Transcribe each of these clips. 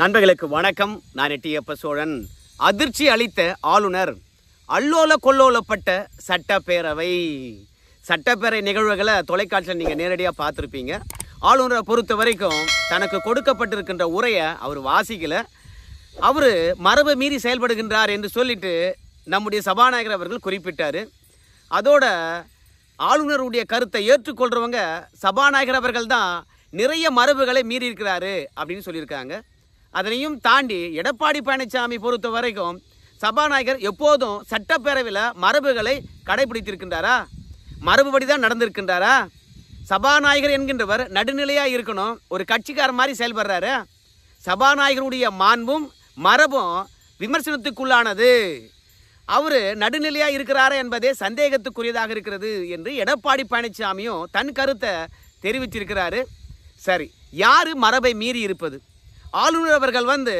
நண்பர்களுக்கு வணக்கம் நான் எப்ப சோழன் அதிர்ச்சி அளித்த ஆளுநர் அல்லோல கொல்லோலப்பட்ட சட்டப்பேரவை சட்டப்பேரவை நிகழ்வுகளை தொலைக்காட்சியில் நீங்கள் நேரடியாக பார்த்துருப்பீங்க ஆளுநரை பொறுத்த வரைக்கும் தனக்கு கொடுக்கப்பட்டிருக்கின்ற உரையை அவர் வாசிக்கலை அவர் மரபு மீறி செயல்படுகின்றார் என்று சொல்லிட்டு நம்முடைய சபாநாயகர் அவர்கள் குறிப்பிட்டார் அதோட ஆளுநருடைய கருத்தை ஏற்றுக்கொள்கிறவங்க சபாநாயகர் அவர்கள் தான் நிறைய மரபுகளை மீறி அப்படின்னு சொல்லியிருக்காங்க அதனையும் தாண்டி எடப்பாடி பழனிசாமி பொறுத்த வரைக்கும் சபாநாயகர் எப்போதும் சட்டப்பேரவையில் மரபுகளை கடைபிடித்திருக்கின்றாரா மரபுபடி தான் நடந்திருக்கின்றாரா சபாநாயகர் என்கின்றவர் நடுநிலையாக இருக்கணும் ஒரு கட்சிக்கார மாதிரி செயல்படுறாரு சபாநாயகருடைய மாண்பும் மரபும் விமர்சனத்துக்குள்ளானது அவர் நடுநிலையாக இருக்கிறாரா என்பதே சந்தேகத்துக்குரியதாக இருக்கிறது என்று எடப்பாடி பழனிசாமியும் தன் கருத்தை தெரிவிச்சிருக்கிறாரு சரி யார் மரபை மீறி இருப்பது ஆளுநர் அவர்கள் வந்து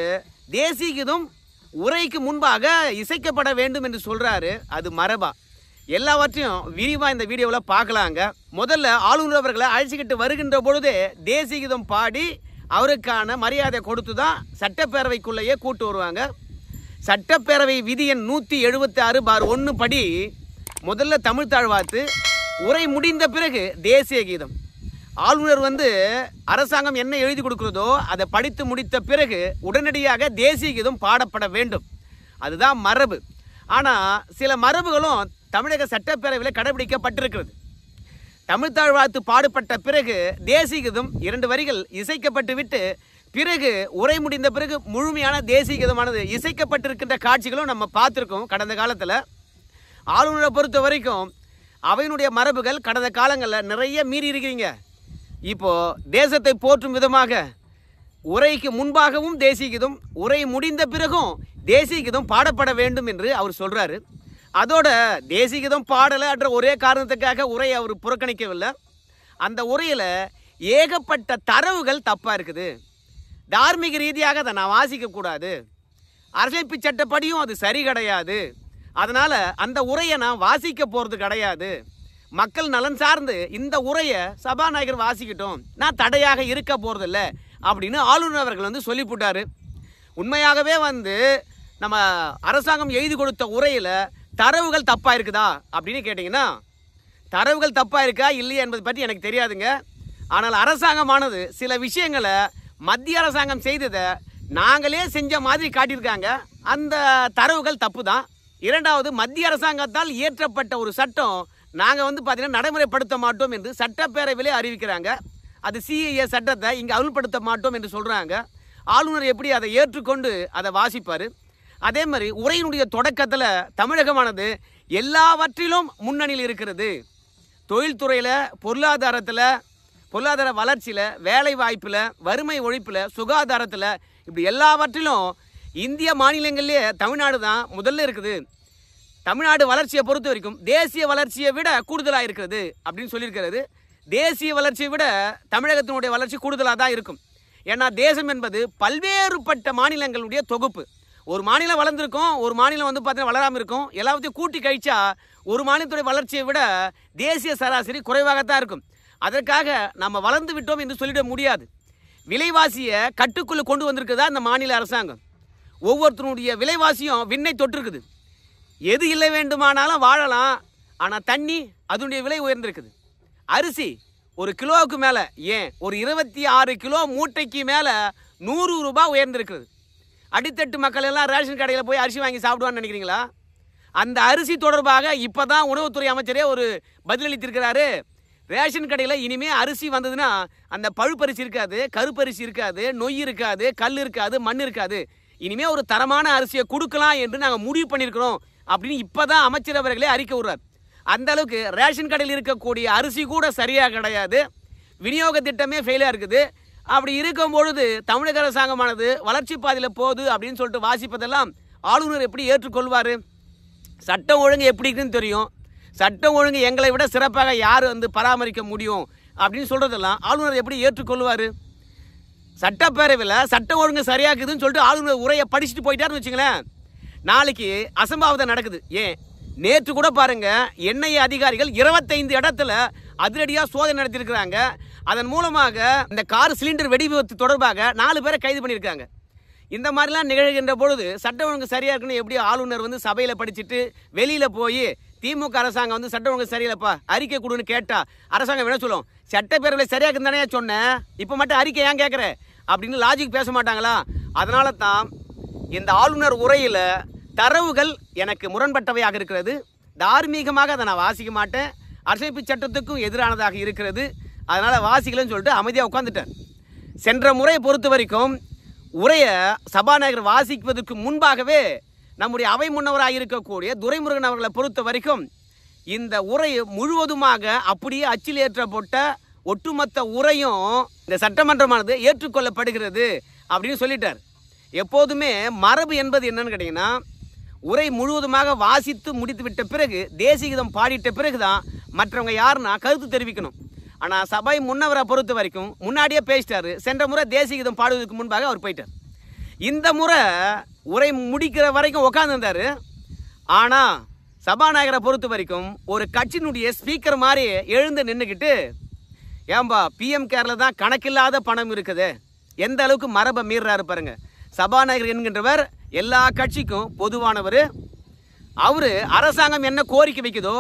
தேசிய கீதம் உரைக்கு முன்பாக இசைக்கப்பட வேண்டும் என்று சொல்கிறாரு அது மரபா எல்லாவற்றையும் விரிவாக இந்த வீடியோவில் பார்க்கலாங்க முதல்ல ஆளுநர் அவர்களை அழைச்சிக்கிட்டு வருகின்ற பொழுதே தேசிய கீதம் பாடி அவருக்கான மரியாதை கொடுத்து தான் சட்டப்பேரவைக்குள்ளேயே கூட்டு வருவாங்க சட்டப்பேரவை விதி எண் நூற்றி எழுபத்தி ஆறு பார் ஒன்று படி முதல்ல தமிழ் தாழ்வாத்து உரை முடிந்த பிறகு தேசிய கீதம் ஆளுநர் வந்து அரசாங்கம் என்ன எழுதி கொடுக்குறதோ அதை படித்து முடித்த பிறகு உடனடியாக தேசிய கீதம் பாடப்பட வேண்டும் அதுதான் மரபு ஆனால் சில மரபுகளும் தமிழக சட்டப்பேரவையில் கடைபிடிக்கப்பட்டிருக்கிறது தமிழ்த்தாழ் வாழ்த்து பாடுபட்ட பிறகு தேசிய கீதம் இரண்டு வரிகள் இசைக்கப்பட்டு விட்டு பிறகு உரை முடிந்த பிறகு முழுமையான தேசிய கீதமானது இசைக்கப்பட்டிருக்கின்ற காட்சிகளும் நம்ம பார்த்துருக்கோம் கடந்த காலத்தில் ஆளுநரை பொறுத்த வரைக்கும் அவையினுடைய மரபுகள் கடந்த காலங்களில் நிறைய மீறி இருக்கிறீங்க இப்போது தேசத்தை போற்றும் விதமாக உரைக்கு முன்பாகவும் தேசிய கீதம் உரை முடிந்த பிறகும் தேசிய கீதம் பாடப்பட வேண்டும் என்று அவர் சொல்றாரு அதோட தேசிய கீதம் பாடலை என்ற ஒரே காரணத்துக்காக உரையை அவர் புறக்கணிக்கவில்லை அந்த உரையில் ஏகப்பட்ட தரவுகள் தப்பாக இருக்குது தார்மீக ரீதியாக அதை நான் வாசிக்கக்கூடாது அரசமைப்பு சட்டப்படியும் அது சரி கிடையாது அதனால் அந்த உரையை நான் வாசிக்க போகிறது கிடையாது மக்கள் நலன் சார்ந்து இந்த உரையை சபாநாயகர் வாசிக்கிட்டோம் நான் தடையாக இருக்க போகிறதில்ல அப்படின்னு ஆளுநர் அவர்கள் வந்து சொல்லி போட்டார் உண்மையாகவே வந்து நம்ம அரசாங்கம் எழுதி கொடுத்த உரையில் தரவுகள் தப்பாக இருக்குதா அப்படின்னு கேட்டிங்கன்னா தரவுகள் தப்பாக இருக்கா இல்லையா என்பது பற்றி எனக்கு தெரியாதுங்க ஆனால் அரசாங்கமானது சில விஷயங்களை மத்திய அரசாங்கம் செய்ததை நாங்களே செஞ்ச மாதிரி காட்டியிருக்காங்க அந்த தரவுகள் தப்பு தான் இரண்டாவது மத்திய அரசாங்கத்தால் இயற்றப்பட்ட ஒரு சட்டம் நாங்கள் வந்து பார்த்தீங்கன்னா நடைமுறைப்படுத்த மாட்டோம் என்று சட்டப்பேரவையிலே அறிவிக்கிறாங்க அது சிஏஏ சட்டத்தை இங்கே அமல்படுத்த மாட்டோம் என்று சொல்கிறாங்க ஆளுநர் எப்படி அதை ஏற்றுக்கொண்டு அதை வாசிப்பார் அதே மாதிரி உரையினுடைய தொடக்கத்தில் தமிழகமானது எல்லாவற்றிலும் முன்னணியில் இருக்கிறது தொழில்துறையில் பொருளாதாரத்தில் பொருளாதார வளர்ச்சியில் வேலை வாய்ப்பில் வறுமை ஒழிப்பில் சுகாதாரத்தில் இப்படி எல்லாவற்றிலும் இந்திய மாநிலங்கள்லேயே தமிழ்நாடு தான் முதல்ல இருக்குது தமிழ்நாடு வளர்ச்சியை பொறுத்த வரைக்கும் தேசிய வளர்ச்சியை விட கூடுதலாக இருக்கிறது அப்படின்னு சொல்லியிருக்கிறது தேசிய வளர்ச்சியை விட தமிழகத்தினுடைய வளர்ச்சி கூடுதலாக தான் இருக்கும் ஏன்னா தேசம் என்பது பல்வேறுபட்ட மாநிலங்களுடைய தொகுப்பு ஒரு மாநிலம் வளர்ந்துருக்கும் ஒரு மாநிலம் வந்து பார்த்தீங்கன்னா வளராமல் இருக்கும் எல்லாத்தையும் கூட்டி கழிச்சா ஒரு மாநிலத்துடைய வளர்ச்சியை விட தேசிய சராசரி குறைவாகத்தான் இருக்கும் அதற்காக நம்ம வளர்ந்து விட்டோம் என்று சொல்லிட முடியாது விலைவாசியை கட்டுக்குள்ளே கொண்டு வந்திருக்குதா இந்த மாநில அரசாங்கம் ஒவ்வொருத்தருடைய விலைவாசியும் விண்ணை தொட்டிருக்குது எது இல்லை வேண்டுமானாலும் வாழலாம் ஆனால் தண்ணி அதனுடைய விலை உயர்ந்திருக்குது அரிசி ஒரு கிலோவுக்கு மேலே ஏன் ஒரு இருபத்தி ஆறு கிலோ மூட்டைக்கு மேலே நூறு ரூபாய் உயர்ந்திருக்குது அடித்தட்டு மக்கள் எல்லாம் ரேஷன் கடையில் போய் அரிசி வாங்கி சாப்பிடுவான்னு நினைக்கிறீங்களா அந்த அரிசி தொடர்பாக இப்போ தான் உணவுத்துறை அமைச்சரே ஒரு பதிலளித்திருக்கிறாரு ரேஷன் கடையில் இனிமேல் அரிசி வந்ததுன்னா அந்த பழுப்பரிசி இருக்காது கருப்பரிசி இருக்காது நொய் இருக்காது கல் இருக்காது மண் இருக்காது இனிமேல் ஒரு தரமான அரிசியை கொடுக்கலாம் என்று நாங்கள் முடிவு பண்ணியிருக்கிறோம் அப்படின்னு இப்போ தான் அமைச்சர் அவர்களே அறிக்கை விடுறார் அந்த அளவுக்கு ரேஷன் கடையில் இருக்கக்கூடிய அரிசி கூட சரியாக கிடையாது விநியோக திட்டமே ஃபெயிலாக இருக்குது அப்படி இருக்கும் பொழுது தமிழக அரசாங்கமானது வளர்ச்சி பாதையில் போகுது அப்படின்னு சொல்லிட்டு வாசிப்பதெல்லாம் ஆளுநர் எப்படி ஏற்றுக்கொள்வார் சட்டம் ஒழுங்கு எப்படி இருக்குன்னு தெரியும் சட்டம் ஒழுங்கு எங்களை விட சிறப்பாக யார் வந்து பராமரிக்க முடியும் அப்படின்னு சொல்கிறதெல்லாம் ஆளுநர் எப்படி ஏற்றுக்கொள்வார் சட்டப்பேரவையில் சட்டம் ஒழுங்கு சரியாக்குதுன்னு சொல்லிட்டு ஆளுநர் உரையை படிச்சுட்டு போயிட்டாருன்னு வச்சுங்களேன் நாளைக்கு அசம்பாவிதம் நடக்குது ஏன் நேற்று கூட பாருங்க என்ஐஏ அதிகாரிகள் இருபத்தைந்து இடத்துல அதிரடியாக சோதனை நடத்தியிருக்கிறாங்க அதன் மூலமாக இந்த கார் சிலிண்டர் வெடி விபத்து தொடர்பாக நாலு பேரை கைது பண்ணியிருக்காங்க இந்த மாதிரிலாம் நிகழ்கின்ற பொழுது சட்ட ஒழுங்கு சரியாக இருக்குன்னு எப்படி ஆளுநர் வந்து சபையில் படிச்சுட்டு வெளியில் போய் திமுக அரசாங்கம் வந்து சட்ட ஒழுங்கு சரியில்லைப்பா அறிக்கை கொடுன்னு கேட்டா அரசாங்கம் என்ன சொல்லும் சட்டப்பேரவை சரியாக இருந்தானே சொன்னேன் இப்போ மட்டும் அறிக்கை ஏன் கேட்குற அப்படின்னு லாஜிக் பேச மாட்டாங்களா அதனால தான் இந்த ஆளுநர் உரையில் தரவுகள் எனக்கு முரண்பட்டவையாக இருக்கிறது தார்மீகமாக அதை நான் வாசிக்க மாட்டேன் அரசமைப்பு சட்டத்துக்கும் எதிரானதாக இருக்கிறது அதனால் வாசிக்கலன்னு சொல்லிட்டு அமைதியாக உட்காந்துட்டேன் சென்ற முறையை பொறுத்த வரைக்கும் உரையை சபாநாயகர் வாசிப்பதற்கு முன்பாகவே நம்முடைய அவை முன்னவராக இருக்கக்கூடிய துரைமுருகன் அவர்களை பொறுத்த வரைக்கும் இந்த உரை முழுவதுமாக அப்படியே அச்சில் ஏற்றப்பட்ட ஒட்டுமொத்த உரையும் இந்த சட்டமன்றமானது ஏற்றுக்கொள்ளப்படுகிறது அப்படின்னு சொல்லிட்டார் எப்போதுமே மரபு என்பது என்னன்னு கேட்டிங்கன்னா உரை முழுவதுமாக வாசித்து முடித்துவிட்ட பிறகு தேசிய கீதம் பாடிட்ட பிறகு தான் மற்றவங்க யாருன்னா கருத்து தெரிவிக்கணும் ஆனால் சபை முன்னவரை பொறுத்த வரைக்கும் முன்னாடியே பேசிட்டாரு சென்ற முறை தேசிய கீதம் பாடுவதற்கு முன்பாக அவர் போயிட்டார் இந்த முறை உரை முடிக்கிற வரைக்கும் உட்காந்துருந்தார் ஆனால் சபாநாயகரை பொறுத்த வரைக்கும் ஒரு கட்சியினுடைய ஸ்பீக்கர் மாதிரி எழுந்து நின்றுக்கிட்டு ஏம்பா பிஎம் கேரில் தான் கணக்கில்லாத பணம் இருக்குது எந்த அளவுக்கு மரபை மீறுறாரு பாருங்கள் சபாநாயகர் என்கின்றவர் எல்லா கட்சிக்கும் பொதுவானவர் அவர் அரசாங்கம் என்ன கோரிக்கை வைக்குதோ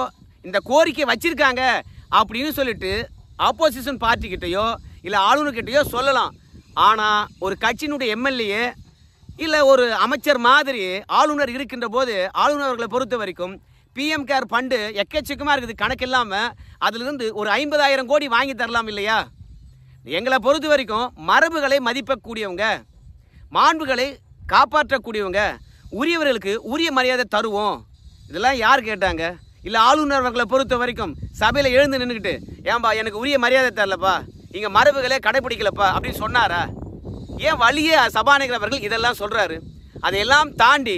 இந்த கோரிக்கை வச்சுருக்காங்க அப்படின்னு சொல்லிட்டு ஆப்போசிஷன் பார்ட்டிக்கிட்டேயோ இல்லை ஆளுநர்கிட்டயோ சொல்லலாம் ஆனால் ஒரு கட்சியினுடைய எம்எல்ஏ இல்லை ஒரு அமைச்சர் மாதிரி ஆளுநர் இருக்கின்ற போது ஆளுநர்களை பொறுத்த வரைக்கும் பிஎம் கேர் ஃபண்டு எக்கச்சக்கமாக இருக்குது கணக்கு இல்லாமல் அதுலேருந்து ஒரு ஐம்பதாயிரம் கோடி வாங்கி தரலாம் இல்லையா எங்களை பொறுத்த வரைக்கும் மரபுகளை மதிப்பக்கூடியவங்க மாண்புகளை காப்பாற்றக்கூடியவங்க உரியவர்களுக்கு உரிய மரியாதை தருவோம் இதெல்லாம் யார் கேட்டாங்க இல்லை ஆளுநர் அவர்களை பொறுத்த வரைக்கும் சபையில் எழுந்து நின்றுக்கிட்டு ஏன்பா எனக்கு உரிய மரியாதை தரலப்பா இங்கே மரபுகளே கடைப்பிடிக்கலப்பா அப்படின்னு சொன்னாரா ஏன் வழியே சபாநாயகர் அவர்கள் இதெல்லாம் சொல்கிறாரு அதையெல்லாம் தாண்டி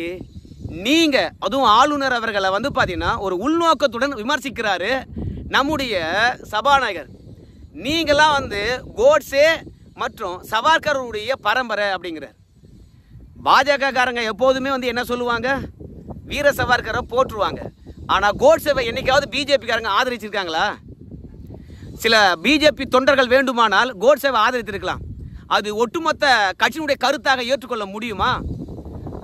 நீங்கள் அதுவும் ஆளுநர் அவர்களை வந்து பார்த்தீங்கன்னா ஒரு உள்நோக்கத்துடன் விமர்சிக்கிறாரு நம்முடைய சபாநாயகர் நீங்களாம் வந்து கோட்ஸே மற்றும் சவார்கருடைய பரம்பரை அப்படிங்கிறார் பாஜக காரங்க எப்போதுமே வந்து என்ன சொல்லுவாங்க வீர சவார்கரை போட்டுருவாங்க ஆனால் சேவை என்றைக்காவது பிஜேபிக்காரங்க ஆதரிச்சிருக்காங்களா சில பிஜேபி தொண்டர்கள் வேண்டுமானால் சேவை ஆதரித்திருக்கலாம் அது ஒட்டுமொத்த கட்சியினுடைய கருத்தாக ஏற்றுக்கொள்ள முடியுமா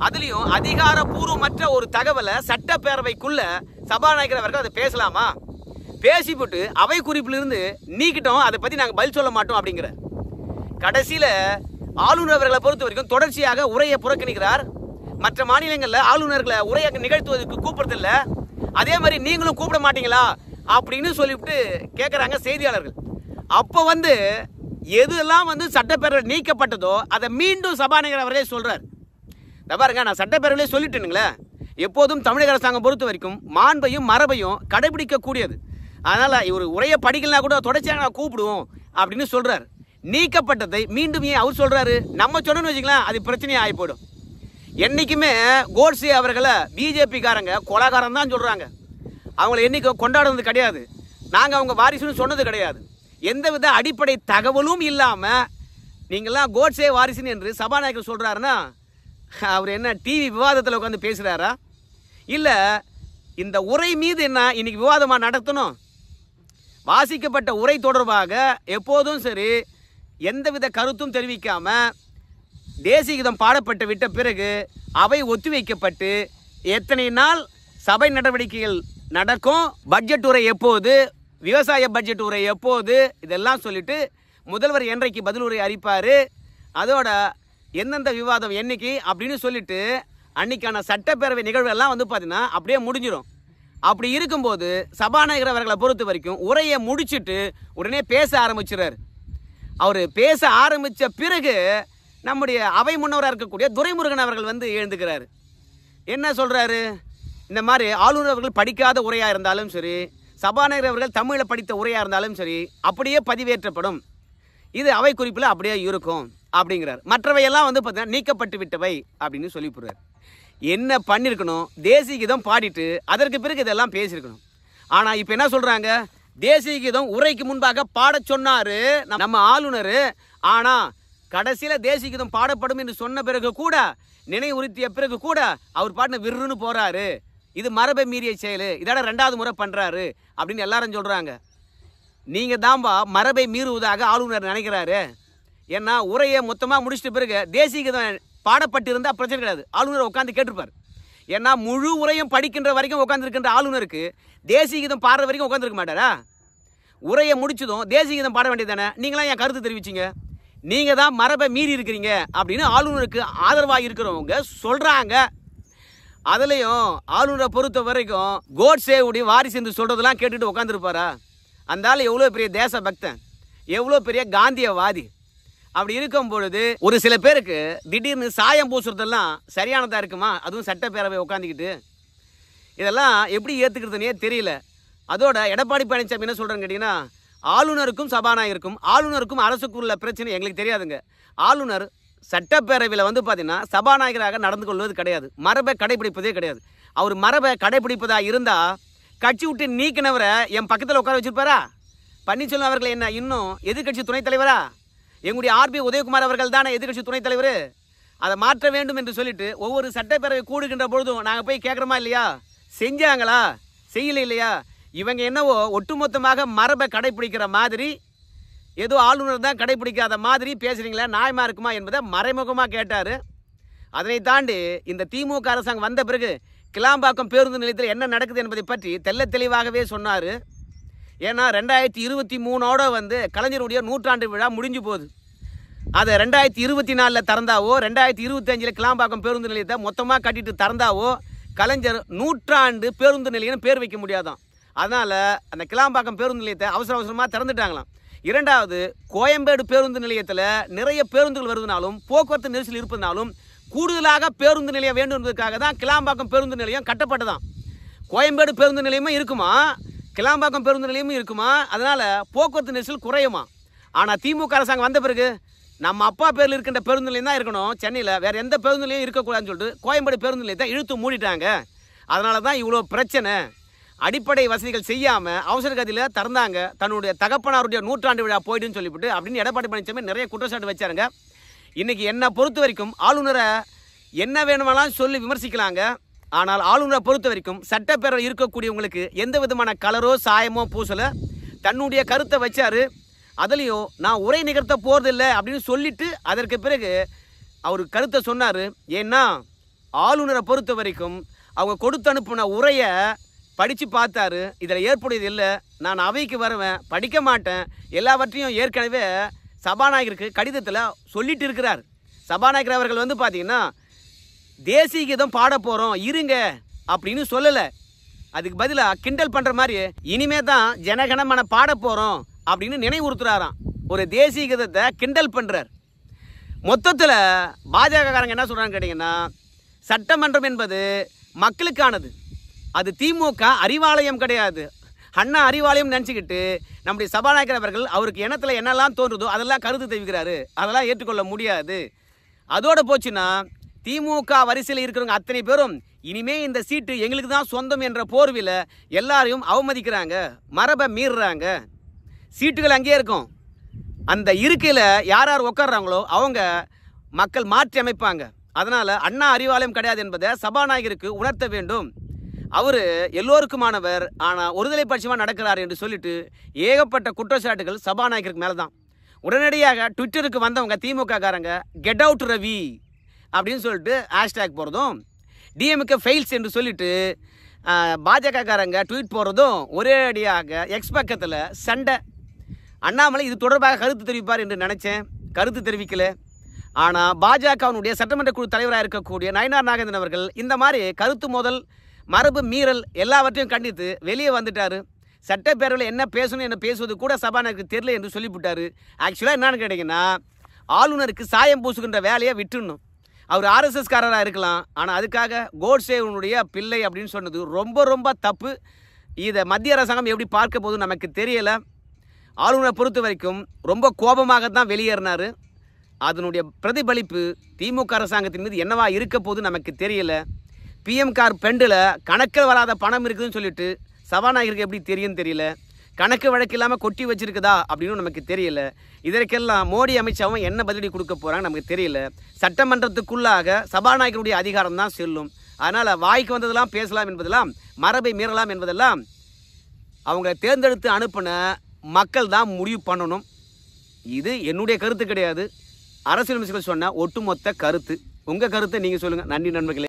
அதுலேயும் அதிகாரபூர்வமற்ற ஒரு தகவலை சட்டப்பேரவைக்குள்ள சபாநாயகர் அவர்கள் அதை பேசலாமா பேசிவிட்டு அவை குறிப்பிலிருந்து நீக்கிட்டோம் அதை பற்றி நாங்கள் பதில் சொல்ல மாட்டோம் அப்படிங்கிற கடைசியில் ஆளுநர் அவர்களை பொறுத்த வரைக்கும் தொடர்ச்சியாக உரையை புறக்கணிக்கிறார் மற்ற மாநிலங்களில் ஆளுநர்களை உரையை நிகழ்த்துவதற்கு கூப்பிடுறதில்ல அதே மாதிரி நீங்களும் கூப்பிட மாட்டீங்களா அப்படின்னு சொல்லிவிட்டு கேட்குறாங்க செய்தியாளர்கள் அப்போ வந்து எதுலாம் வந்து சட்டப்பேரவை நீக்கப்பட்டதோ அதை மீண்டும் சபாநாயகர் அவர்களே சொல்கிறார் இந்த பாருங்க நான் சட்டப்பேரவையிலே சொல்லிட்டேனுங்களே எப்போதும் தமிழக அரசாங்கம் பொறுத்த வரைக்கும் மாண்பையும் மரபையும் கடைபிடிக்கக்கூடியது அதனால் இவர் உரையை படிக்கலாம் கூட தொடர்ச்சியாக நான் கூப்பிடுவோம் அப்படின்னு சொல்கிறார் நீக்கப்பட்டதை மீண்டும் ஏன் அவர் சொல்கிறாரு நம்ம சொன்னோன்னு வச்சுக்கலாம் அது பிரச்சனையாக ஆகி என்றைக்குமே கோட்ஸே அவர்களை பிஜேபிக்காரங்க கொலகாரம் தான் சொல்கிறாங்க அவங்கள என்றைக்கு கொண்டாடுறது கிடையாது நாங்கள் அவங்க வாரிசுன்னு சொன்னது கிடையாது எந்தவித அடிப்படை தகவலும் இல்லாமல் நீங்களாம் கோட்ஸே வாரிசுன்னு என்று சபாநாயகர் சொல்கிறாருன்னா அவர் என்ன டிவி விவாதத்தில் உட்காந்து பேசுகிறாரா இல்லை இந்த உரை மீது என்ன இன்றைக்கி விவாதமாக நடத்தணும் வாசிக்கப்பட்ட உரை தொடர்பாக எப்போதும் சரி எந்தவித கருத்தும் தெரிவிக்காமல் தேசிய கீதம் பாடப்பட்டு விட்ட பிறகு அவை ஒத்திவைக்கப்பட்டு எத்தனை நாள் சபை நடவடிக்கைகள் நடக்கும் பட்ஜெட் உரை எப்போது விவசாய பட்ஜெட் உரை எப்போது இதெல்லாம் சொல்லிட்டு முதல்வர் என்றைக்கு பதில் உரை அறிப்பார் அதோட எந்தெந்த விவாதம் என்னைக்கு அப்படின்னு சொல்லிட்டு அன்னைக்கான சட்டப்பேரவை நிகழ்வு எல்லாம் வந்து பார்த்திங்கன்னா அப்படியே முடிஞ்சிடும் அப்படி இருக்கும்போது சபாநாயகர் அவர்களை பொறுத்த வரைக்கும் உரையை முடிச்சுட்டு உடனே பேச ஆரம்பிச்சிடறாரு அவர் பேச ஆரம்பித்த பிறகு நம்முடைய அவை முன்னவராக இருக்கக்கூடிய துரைமுருகன் அவர்கள் வந்து எழுந்துக்கிறார் என்ன சொல்கிறாரு இந்த மாதிரி ஆளுநர் அவர்கள் படிக்காத உரையாக இருந்தாலும் சரி சபாநாயகர் அவர்கள் தமிழில் படித்த உரையாக இருந்தாலும் சரி அப்படியே பதிவேற்றப்படும் இது அவை குறிப்பில் அப்படியே இருக்கும் அப்படிங்கிறார் மற்றவையெல்லாம் வந்து பார்த்தீங்கன்னா நீக்கப்பட்டு விட்டவை அப்படின்னு சொல்லி போடுறார் என்ன பண்ணியிருக்கணும் தேசிய கீதம் பாடிட்டு அதற்கு பிறகு இதெல்லாம் பேசியிருக்கணும் ஆனால் இப்போ என்ன சொல்கிறாங்க தேசிய கீதம் உரைக்கு முன்பாக பாட சொன்னார் நம்ம ஆளுநர் ஆனால் கடைசியில் தேசிய கீதம் பாடப்படும் என்று சொன்ன பிறகு கூட நினைவுறுத்திய பிறகு கூட அவர் பாட்டின விருன்னு போகிறாரு இது மரபை மீறிய செயல் இதோட ரெண்டாவது முறை பண்ணுறாரு அப்படின்னு எல்லாரும் சொல்கிறாங்க நீங்கள் தான்பா மரபை மீறுவதாக ஆளுநர் நினைக்கிறாரு ஏன்னா உரையை மொத்தமாக முடிச்சிட்ட பிறகு தேசிய கீதம் பாடப்பட்டிருந்தால் பிரச்சனை கிடையாது ஆளுநர் உட்காந்து கேட்டிருப்பார் ஏன்னா முழு உரையும் படிக்கின்ற வரைக்கும் உட்காந்துருக்கின்ற ஆளுநருக்கு தேசிய கீதம் பாடுற வரைக்கும் உட்காந்துருக்க மாட்டாரா உரையை முடிச்சதும் தேசிய கீதம் பாட வேண்டியது தானே நீங்களாம் என் கருத்து தெரிவிச்சிங்க நீங்கள் தான் மரபை மீறி இருக்கிறீங்க அப்படின்னு ஆளுநருக்கு ஆதரவாக இருக்கிறவங்க சொல்கிறாங்க அதுலேயும் ஆளுநரை பொறுத்த வரைக்கும் கோட்ஸே உடைய வாரிசு என்று சொல்கிறதெல்லாம் கேட்டுட்டு உட்காந்துருப்பாரா அந்த எவ்வளோ பெரிய தேச பக்தன் எவ்வளோ பெரிய காந்தியவாதி அப்படி இருக்கும் பொழுது ஒரு சில பேருக்கு திடீர்னு சாயம் பூசுறதெல்லாம் சரியானதாக இருக்குமா அதுவும் சட்டப்பேரவை உட்காந்துக்கிட்டு இதெல்லாம் எப்படி ஏற்றுக்கிறதுனே தெரியல அதோட எடப்பாடி பழனிசாமி என்ன சொல்கிறேன்னு கேட்டிங்கன்னா ஆளுநருக்கும் சபாநாயகருக்கும் ஆளுநருக்கும் அரசுக்குள்ள பிரச்சனை எங்களுக்கு தெரியாதுங்க ஆளுநர் சட்டப்பேரவையில் வந்து பார்த்திங்கன்னா சபாநாயகராக நடந்து கொள்வது கிடையாது மரபை கடைபிடிப்பதே கிடையாது அவர் மரபை கடைபிடிப்பதாக இருந்தால் கட்சி விட்டு நீக்கினவரை என் பக்கத்தில் உட்கார வச்சுருப்பாரா பன்னீர்செல்வம் அவர்கள் என்ன இன்னும் எதிர்கட்சி துணைத் தலைவரா எங்களுடைய ஆர்பி உதயகுமார் அவர்கள் தானே எதிர்கட்சி துணைத் தலைவர் அதை மாற்ற வேண்டும் என்று சொல்லிட்டு ஒவ்வொரு சட்டப்பேரவை கூடுகின்ற பொழுதும் நாங்கள் போய் கேட்குறோமா இல்லையா செஞ்சாங்களா செய்யல இல்லையா இவங்க என்னவோ ஒட்டுமொத்தமாக மரபை கடைபிடிக்கிற மாதிரி ஏதோ ஆளுநர் தான் கடைபிடிக்காத மாதிரி பேசுகிறீங்களா நியாயமாக இருக்குமா என்பதை மறைமுகமாக கேட்டார் அதனை தாண்டி இந்த திமுக அரசாங்கம் வந்த பிறகு கிளாம்பாக்கம் பேருந்து நிலையத்தில் என்ன நடக்குது என்பதை பற்றி தெல்ல தெளிவாகவே சொன்னார் ஏன்னா ரெண்டாயிரத்தி இருபத்தி மூணோட வந்து கலைஞருடைய நூற்றாண்டு விழா முடிஞ்சு போகுது அதை ரெண்டாயிரத்தி இருபத்தி நாலில் திறந்தாவோ ரெண்டாயிரத்தி இருபத்தஞ்சில் கிளாம்பாக்கம் பேருந்து நிலையத்தை மொத்தமாக கட்டிட்டு திறந்தாவோ கலைஞர் நூற்றாண்டு பேருந்து நிலையம்னு பேர் வைக்க முடியாதான் அதனால் அந்த கிளாம்பாக்கம் பேருந்து நிலையத்தை அவசர அவசரமாக திறந்துட்டாங்களாம் இரண்டாவது கோயம்பேடு பேருந்து நிலையத்தில் நிறைய பேருந்துகள் வருதுனாலும் போக்குவரத்து நெரிசல் இருப்பதுனாலும் கூடுதலாக பேருந்து நிலையம் வேண்டும் என்பதற்காக தான் கிளாம்பாக்கம் பேருந்து நிலையம் கட்டப்பட்டதான் கோயம்பேடு பேருந்து நிலையமும் இருக்குமா கிளாம்பாக்கம் பேருந்து நிலையமும் இருக்குமா அதனால் போக்குவரத்து நெரிசல் குறையுமா ஆனால் திமுக அரசாங்கம் வந்த பிறகு நம்ம அப்பா பேரில் இருக்கின்ற பேருந்து நிலையம் தான் இருக்கணும் சென்னையில் வேறு எந்த பேருந்து நிலையம் இருக்கக்கூடாதுன்னு சொல்லிட்டு கோயம்பேடு பேருந்து நிலையத்தை இழுத்து மூடிட்டாங்க அதனால தான் இவ்வளோ பிரச்சனை அடிப்படை வசதிகள் செய்யாமல் அவசர கதியில் திறந்தாங்க தன்னுடைய தகப்பனாருடைய நூற்றாண்டு விழா போயிடுன்னு சொல்லிவிட்டு அப்படின்னு எடப்பாடி பழனிசாமி நிறைய குற்றச்சாட்டு வச்சாருங்க இன்றைக்கி என்னை பொறுத்த வரைக்கும் ஆளுநரை என்ன வேணுமெல்லாம் சொல்லி விமர்சிக்கலாங்க ஆனால் ஆளுநரை பொறுத்த வரைக்கும் சட்டப்பேரவை இருக்கக்கூடியவங்களுக்கு எந்த விதமான கலரோ சாயமோ பூசலை தன்னுடைய கருத்தை வச்சார் அதுலேயும் நான் உரை நிகழ்த்த போகிறதில்ல அப்படின்னு சொல்லிவிட்டு அதற்கு பிறகு அவர் கருத்தை சொன்னார் ஏன்னா ஆளுநரை பொறுத்த வரைக்கும் அவங்க கொடுத்து அனுப்பின உரையை படித்து பார்த்தாரு இதில் ஏற்புடையது இல்லை நான் அவைக்கு வருவேன் படிக்க மாட்டேன் எல்லாவற்றையும் ஏற்கனவே சபாநாயகருக்கு கடிதத்தில் சொல்லிட்டு இருக்கிறார் சபாநாயகர் அவர்கள் வந்து பார்த்தீங்கன்னா தேசிய கீதம் பாட போகிறோம் இருங்க அப்படின்னு சொல்லலை அதுக்கு பதிலாக கிண்டல் பண்ணுற மாதிரி இனிமே தான் ஜனகணமன பாட போகிறோம் அப்படின்னு நினைவுறுத்துறாராம் ஒரு தேசிய கீதத்தை கிண்டல் பண்ணுறார் மொத்தத்தில் பாஜகக்காரங்க என்ன சொல்கிறான்னு கேட்டிங்கன்னா சட்டமன்றம் என்பது மக்களுக்கானது அது திமுக அறிவாலயம் கிடையாது அண்ணா அறிவாலயம் நினச்சிக்கிட்டு நம்முடைய சபாநாயகர் அவர்கள் அவருக்கு எண்ணத்தில் என்னெல்லாம் தோன்றுதோ அதெல்லாம் கருத்து தெரிவிக்கிறாரு அதெல்லாம் ஏற்றுக்கொள்ள முடியாது அதோடு போச்சுன்னா திமுக வரிசையில் இருக்கிறவங்க அத்தனை பேரும் இனிமே இந்த சீட்டு எங்களுக்கு தான் சொந்தம் என்ற போர்வில் எல்லாரையும் அவமதிக்கிறாங்க மரபை மீறுறாங்க சீட்டுகள் அங்கேயே இருக்கும் அந்த இருக்கையில் யார் யார் உட்காடுறாங்களோ அவங்க மக்கள் மாற்றி அமைப்பாங்க அதனால் அண்ணா அறிவாலயம் கிடையாது என்பதை சபாநாயகருக்கு உணர்த்த வேண்டும் அவர் எல்லோருக்குமானவர் ஆனால் ஒருதலை பட்சமாக நடக்கிறார் என்று சொல்லிட்டு ஏகப்பட்ட குற்றச்சாட்டுகள் சபாநாயகருக்கு மேலே தான் உடனடியாக ட்விட்டருக்கு வந்தவங்க திமுக காரங்க கெட் அவுட் ரவி அப்படின்னு சொல்லிட்டு ஹேஷ்டேக் போகிறதும் டிஎம்கே ஃபெயில்ஸ் என்று சொல்லிட்டு பாஜகக்காரங்க ட்வீட் போகிறதும் ஒரே அடியாக எக்ஸ் பக்கத்தில் சண்டை அண்ணாமலை இது தொடர்பாக கருத்து தெரிவிப்பார் என்று நினச்சேன் கருத்து தெரிவிக்கலை ஆனால் பாஜகவினுடைய சட்டமன்ற குழு தலைவராக இருக்கக்கூடிய நயனார் நாகேந்திரன் அவர்கள் இந்த மாதிரி கருத்து மோதல் மரபு மீறல் எல்லாவற்றையும் கண்டித்து வெளியே வந்துட்டார் சட்டப்பேரவையில் என்ன பேசணும் என்ன பேசுவது கூட சபாநாயகருக்கு தெரியல என்று சொல்லிவிட்டார் ஆக்சுவலாக என்னான்னு கேட்டிங்கன்னா ஆளுநருக்கு சாயம் பூசுகின்ற வேலையை விட்டுடணும் அவர் ஆர்எஸ்எஸ்காரராக இருக்கலாம் ஆனால் அதுக்காக கோட்சேவனுடைய பிள்ளை அப்படின்னு சொன்னது ரொம்ப ரொம்ப தப்பு இதை மத்திய அரசாங்கம் எப்படி பார்க்க போதும் நமக்கு தெரியலை ஆளுநரை பொறுத்த வரைக்கும் ரொம்ப கோபமாக தான் வெளியேறினார் அதனுடைய பிரதிபலிப்பு திமுக அரசாங்கத்தின் மீது என்னவா இருக்க போது நமக்கு தெரியல பிஎம் கார் பெண்டில் கணக்கில் வராத பணம் இருக்குதுன்னு சொல்லிட்டு சபாநாயகருக்கு எப்படி தெரியும் தெரியல கணக்கு வழக்கு இல்லாமல் கொட்டி வச்சிருக்குதா அப்படின்னு நமக்கு தெரியல இதற்கெல்லாம் மோடி அமைச்சாவும் என்ன பதிலடி கொடுக்க போகிறாங்க நமக்கு தெரியல சட்டமன்றத்துக்குள்ளாக சபாநாயகருடைய அதிகாரம் தான் செல்லும் அதனால் வாய்க்கு வந்ததெல்லாம் பேசலாம் என்பதெல்லாம் மரபை மீறலாம் என்பதெல்லாம் அவங்க தேர்ந்தெடுத்து அனுப்பின மக்கள் தான் முடிவு பண்ணணும் இது என்னுடைய கருத்து கிடையாது அரசியல் சொன்ன ஒட்டுமொத்த கருத்து உங்கள் கருத்தை நீங்கள் சொல்லுங்கள் நன்றி நண்பர்களே